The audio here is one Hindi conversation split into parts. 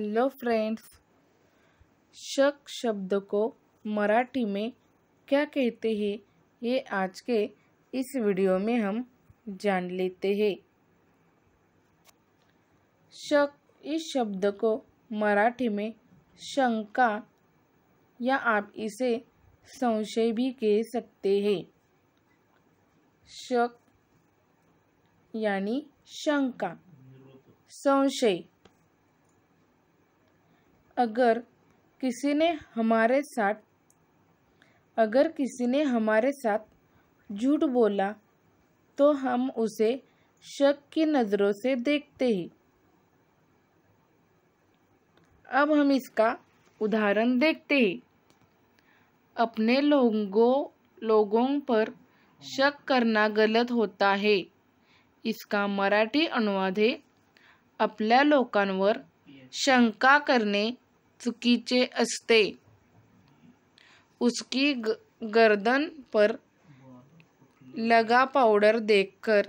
हेलो फ्रेंड्स शक शब्द को मराठी में क्या कहते हैं ये आज के इस वीडियो में हम जान लेते हैं शक इस शब्द को मराठी में शंका या आप इसे संशय भी कह सकते हैं शक यानी शंका संशय अगर किसी ने हमारे साथ अगर किसी ने हमारे साथ झूठ बोला तो हम उसे शक की नज़रों से देखते ही अब हम इसका उदाहरण देखते ही अपने लोगों लोगों पर शक करना गलत होता है इसका मराठी अनुवाद है अपने लोकांवर शंका करने चुकीचे असते उसकी गर्दन पर लगा पाउडर देखकर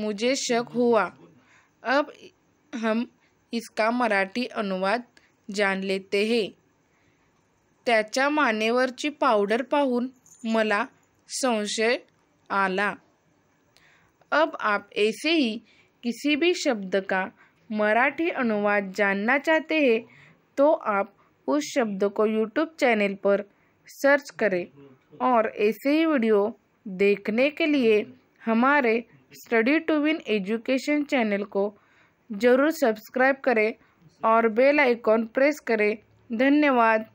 मुझे शक हुआ अब हम इसका मराठी अनुवाद जान लेते हैं त्याच्या की पाउडर पहुन मला संशय आला अब आप ऐसे ही किसी भी शब्द का मराठी अनुवाद जानना चाहते हैं तो आप उस शब्द को यूट्यूब चैनल पर सर्च करें और ऐसे ही वीडियो देखने के लिए हमारे study to win education channel को ज़रूर सब्सक्राइब करें और बेल आइकॉन प्रेस करें धन्यवाद